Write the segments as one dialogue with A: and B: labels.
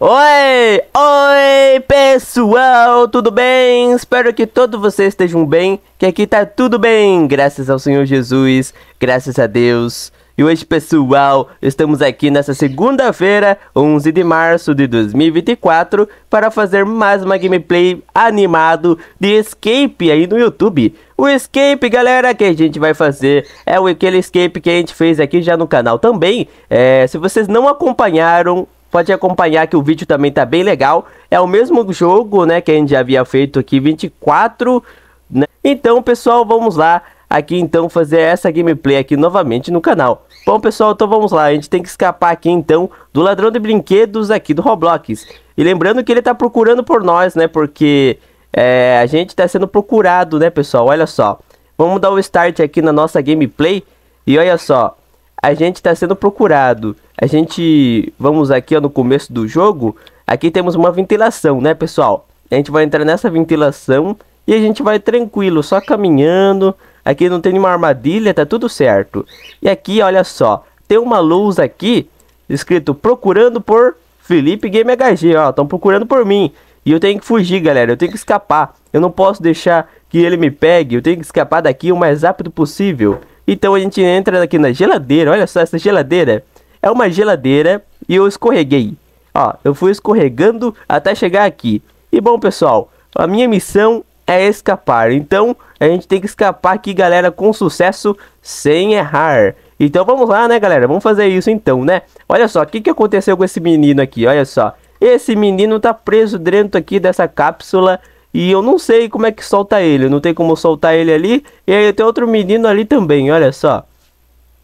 A: Oi, oi pessoal, tudo bem? Espero que todos vocês estejam bem, que aqui tá tudo bem, graças ao Senhor Jesus, graças a Deus. E hoje, pessoal, estamos aqui nessa segunda-feira, 11 de março de 2024, para fazer mais uma gameplay animado de Escape aí no YouTube. O Escape, galera, que a gente vai fazer é aquele Escape que a gente fez aqui já no canal também. É, se vocês não acompanharam pode acompanhar que o vídeo também tá bem legal. É o mesmo jogo, né, que a gente já havia feito aqui, 24, né? Então, pessoal, vamos lá aqui então fazer essa gameplay aqui novamente no canal. Bom, pessoal, então vamos lá. A gente tem que escapar aqui então do ladrão de brinquedos aqui do Roblox. E lembrando que ele tá procurando por nós, né, porque é, a gente tá sendo procurado, né, pessoal? Olha só. Vamos dar o start aqui na nossa gameplay e olha só. A gente tá sendo procurado. A gente vamos aqui ó, no começo do jogo. Aqui temos uma ventilação, né, pessoal? A gente vai entrar nessa ventilação e a gente vai tranquilo, só caminhando. Aqui não tem nenhuma armadilha, tá tudo certo. E aqui, olha só, tem uma luz aqui escrito procurando por Felipe Game HG, ó, estão procurando por mim. E eu tenho que fugir, galera, eu tenho que escapar. Eu não posso deixar que ele me pegue, eu tenho que escapar daqui o mais rápido possível. Então a gente entra aqui na geladeira, olha só essa geladeira é uma geladeira e eu escorreguei. Ó, eu fui escorregando até chegar aqui. E bom, pessoal, a minha missão é escapar. Então, a gente tem que escapar aqui, galera, com sucesso, sem errar. Então, vamos lá, né, galera? Vamos fazer isso então, né? Olha só, o que, que aconteceu com esse menino aqui? Olha só. Esse menino tá preso dentro aqui dessa cápsula e eu não sei como é que solta ele. Não tem como soltar ele ali. E aí tem outro menino ali também, olha só.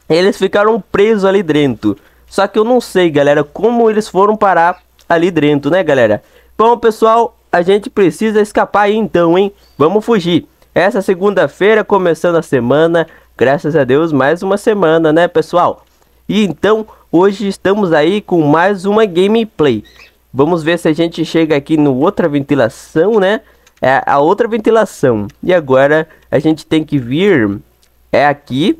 A: Eles ficaram presos ali dentro. Só que eu não sei, galera, como eles foram parar ali dentro, né, galera? Bom, pessoal, a gente precisa escapar aí então, hein? Vamos fugir. Essa segunda-feira, começando a semana, graças a Deus, mais uma semana, né, pessoal? E então, hoje estamos aí com mais uma gameplay. Vamos ver se a gente chega aqui no outra ventilação, né? É a outra ventilação. E agora a gente tem que vir é aqui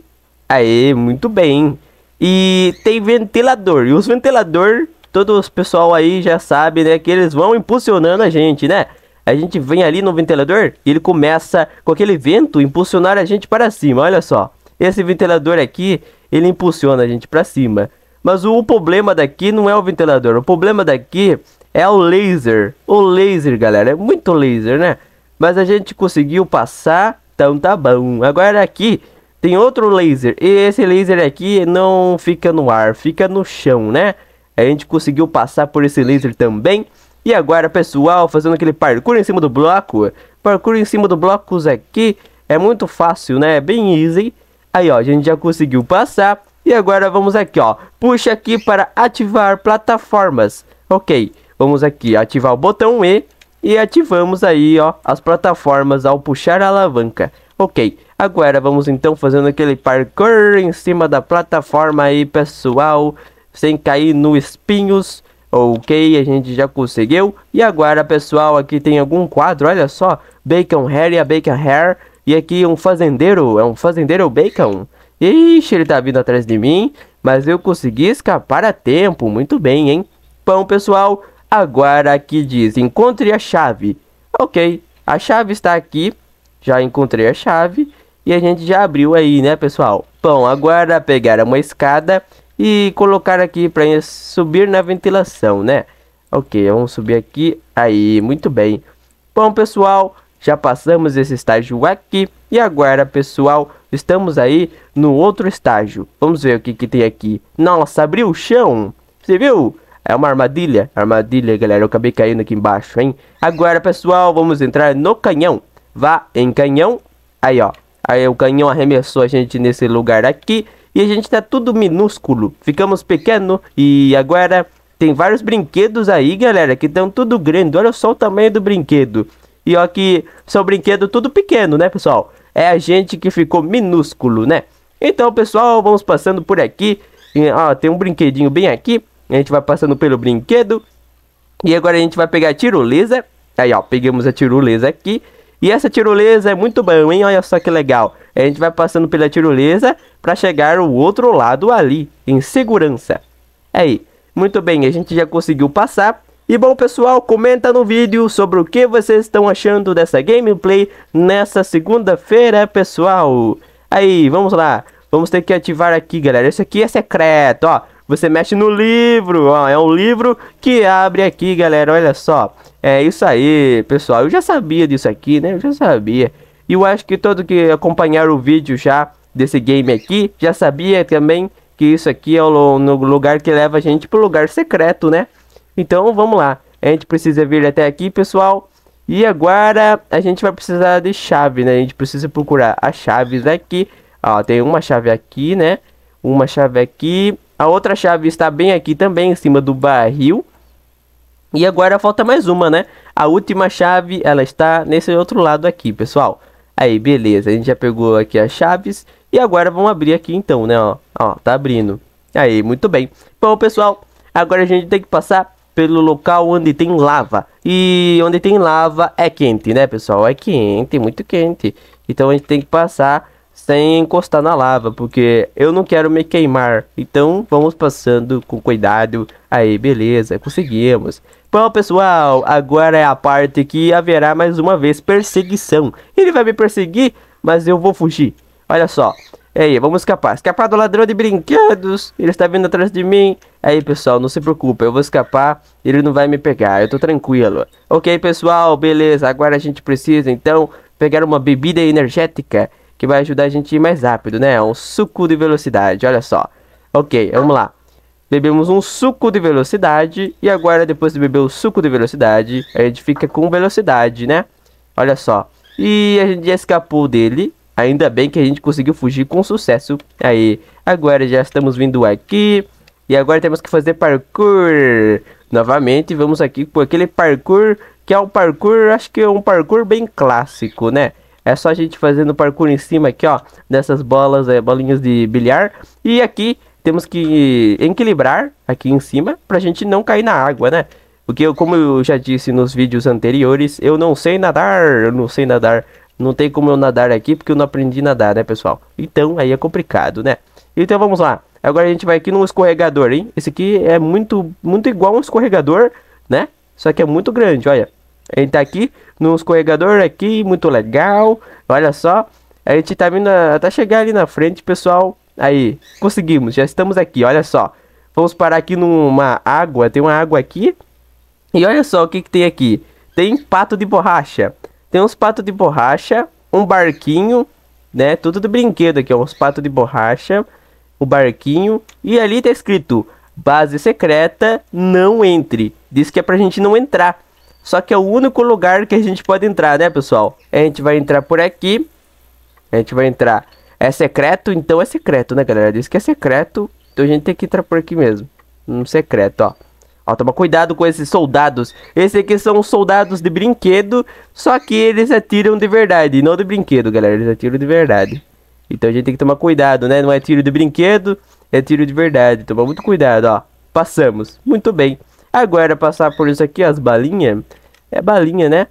A: Aí, muito bem. E tem ventilador. E os ventilador, todos os pessoal aí já sabe, né? Que eles vão impulsionando a gente, né? A gente vem ali no ventilador e ele começa com aquele vento impulsionar a gente para cima. Olha só. Esse ventilador aqui, ele impulsiona a gente para cima. Mas o, o problema daqui não é o ventilador. O problema daqui é o laser. O laser, galera. É muito laser, né? Mas a gente conseguiu passar, então tá bom. Agora aqui tem outro laser. E esse laser aqui não fica no ar, fica no chão, né? A gente conseguiu passar por esse laser também. E agora, pessoal, fazendo aquele parkour em cima do bloco. Parkour em cima do blocos aqui é muito fácil, né? É bem easy. Aí, ó, a gente já conseguiu passar. E agora vamos aqui, ó. Puxa aqui para ativar plataformas. Ok, vamos aqui ativar o botão E. E ativamos aí, ó, as plataformas ao puxar a alavanca. Ok, Agora vamos então fazendo aquele parkour em cima da plataforma aí, pessoal, sem cair no espinhos. Ok, a gente já conseguiu. E agora, pessoal, aqui tem algum quadro, olha só, Bacon Hair e a Bacon Hair. E aqui um fazendeiro, é um fazendeiro Bacon. Ixi, ele tá vindo atrás de mim, mas eu consegui escapar a tempo, muito bem, hein? Bom, pessoal, agora aqui diz, encontre a chave. Ok, a chave está aqui, já encontrei a chave. E a gente já abriu aí, né, pessoal? Bom, agora pegar uma escada e colocar aqui para subir na ventilação, né? Ok, vamos subir aqui. Aí, muito bem. Bom, pessoal, já passamos esse estágio aqui. E agora, pessoal, estamos aí no outro estágio. Vamos ver o que, que tem aqui. Nossa, abriu o chão. Você viu? É uma armadilha. Armadilha, galera. Eu acabei caindo aqui embaixo, hein? Agora, pessoal, vamos entrar no canhão. Vá em canhão. Aí, ó. Aí o canhão arremessou a gente nesse lugar aqui. E a gente tá tudo minúsculo. Ficamos pequeno. E agora tem vários brinquedos aí, galera, que estão tudo grande. Olha só o tamanho do brinquedo. E ó que são brinquedos tudo pequeno, né, pessoal? É a gente que ficou minúsculo, né? Então, pessoal, vamos passando por aqui. E, ó, tem um brinquedinho bem aqui. A gente vai passando pelo brinquedo. E agora a gente vai pegar a tirolesa. Aí, ó, pegamos a tirolesa aqui. E essa tirolesa é muito bom, hein? Olha só que legal. A gente vai passando pela tirolesa para chegar ao outro lado ali, em segurança. Aí, muito bem, a gente já conseguiu passar. E bom pessoal, comenta no vídeo sobre o que vocês estão achando dessa gameplay nessa segunda-feira, pessoal. Aí, vamos lá. Vamos ter que ativar aqui, galera. Isso aqui é secreto, ó. Você mexe no livro, ó, é um livro que abre aqui, galera, olha só. É isso aí, pessoal, eu já sabia disso aqui, né, eu já sabia. E eu acho que todo que acompanhar o vídeo já desse game aqui, já sabia também que isso aqui é o no lugar que leva a gente pro lugar secreto, né. Então, vamos lá. A gente precisa vir até aqui, pessoal. E agora a gente vai precisar de chave, né? A gente precisa procurar as chaves aqui. Ó, tem uma chave aqui, né? Uma chave aqui. A outra chave está bem aqui também, em cima do barril. E agora falta mais uma, né? A última chave, ela está nesse outro lado aqui, pessoal. Aí, beleza. A gente já pegou aqui as chaves. E agora vamos abrir aqui então, né? Ó, ó tá abrindo. Aí, muito bem. Bom, pessoal, agora a gente tem que passar pelo local onde tem lava. E onde tem lava é quente, né, pessoal? É quente, muito quente. Então a gente tem que passar sem encostar na lava, porque eu não quero me queimar. Então vamos passando com cuidado. Aí, beleza, conseguimos. Bom, pessoal, agora é a parte que haverá mais uma vez perseguição. Ele vai me perseguir, mas eu vou fugir. Olha só. Aí, vamos escapar. Escapar do ladrão de brinquedos. Ele está vindo atrás de mim. Aí, pessoal, não se preocupe. Eu vou escapar. Ele não vai me pegar. Eu tô tranquilo. Ok, pessoal, beleza. Agora a gente precisa, então, pegar uma bebida energética que vai ajudar a gente a ir mais rápido, né? Um suco de velocidade, olha só. Ok, vamos lá. Bebemos um suco de velocidade e agora depois de beber o suco de velocidade, a gente fica com velocidade, né? Olha só. E a gente já escapou dele. Ainda bem que a gente conseguiu fugir com sucesso. Aí, agora já estamos vindo aqui. E agora temos que fazer parkour. Novamente, vamos aqui por aquele parkour que é um parkour, acho que é um parkour bem clássico, né? É só a gente fazendo parkour em cima aqui, ó, dessas bolas, é, bolinhas de bilhar. E aqui temos que equilibrar aqui em cima para a gente não cair na água, né? Porque eu, como eu já disse nos vídeos anteriores, eu não sei nadar, eu não sei nadar. Não tem como eu nadar aqui porque eu não aprendi a nadar, né, pessoal? Então aí é complicado, né? Então vamos lá. Agora a gente vai aqui num escorregador, hein? Esse aqui é muito, muito igual um escorregador, né? Só que é muito grande, olha a gente tá aqui no escorregador aqui, muito legal. Olha só, a gente tá vindo até chegar ali na frente, pessoal. Aí, conseguimos, já estamos aqui, olha só. Vamos parar aqui numa água, tem uma água aqui. E olha só o que, que tem aqui. Tem pato de borracha. Tem uns patos de borracha, um barquinho, né? Tudo de brinquedo aqui, Uns patos de borracha, o um barquinho. E ali tá escrito, base secreta, não entre. Diz que é pra gente não entrar. Só que é o único lugar que a gente pode entrar, né, pessoal? A gente vai entrar por aqui. A gente vai entrar. É secreto, então é secreto, né, galera? Diz que é secreto. Então a gente tem que entrar por aqui mesmo. Um secreto, ó. Ó, toma cuidado com esses soldados. Esses aqui são soldados de brinquedo, só que eles atiram de verdade, não de brinquedo, galera. Eles atiram de verdade. Então a gente tem que tomar cuidado, né? Não é tiro de brinquedo, é tiro de verdade. Toma muito cuidado, ó. Passamos. Muito bem. Agora passar por isso aqui, as balinhas é balinha, né?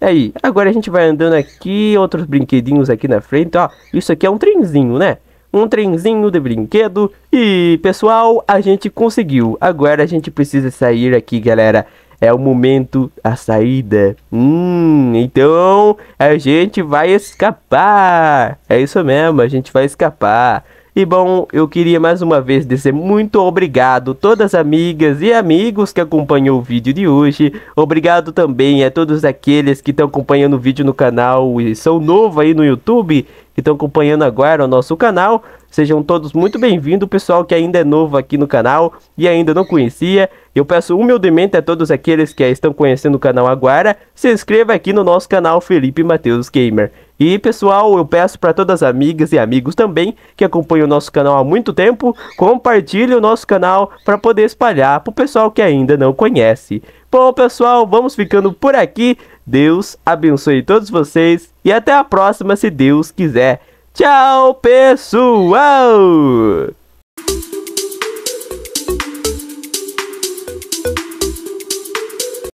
A: Aí, agora a gente vai andando aqui, outros brinquedinhos aqui na frente, ó. Isso aqui é um trenzinho, né? Um trenzinho de brinquedo. E, pessoal, a gente conseguiu. Agora a gente precisa sair aqui, galera. É o momento, a saída. Hum, então a gente vai escapar. É isso mesmo, a gente vai escapar. E bom, eu queria mais uma vez dizer muito obrigado todas as amigas e amigos que acompanham o vídeo de hoje. Obrigado também a todos aqueles que estão acompanhando o vídeo no canal e são novo aí no YouTube, que estão acompanhando agora o nosso canal. Sejam todos muito bem-vindos, pessoal que ainda é novo aqui no canal e ainda não conhecia. Eu peço humildemente a todos aqueles que estão conhecendo o canal agora, se inscreva aqui no nosso canal Felipe Matheus Gamer. E pessoal, eu peço para todas as amigas e amigos também que acompanham o nosso canal há muito tempo, compartilhe o nosso canal para poder espalhar para o pessoal que ainda não conhece. Bom pessoal, vamos ficando por aqui. Deus abençoe todos vocês e até a próxima se Deus quiser. Tchau pessoal!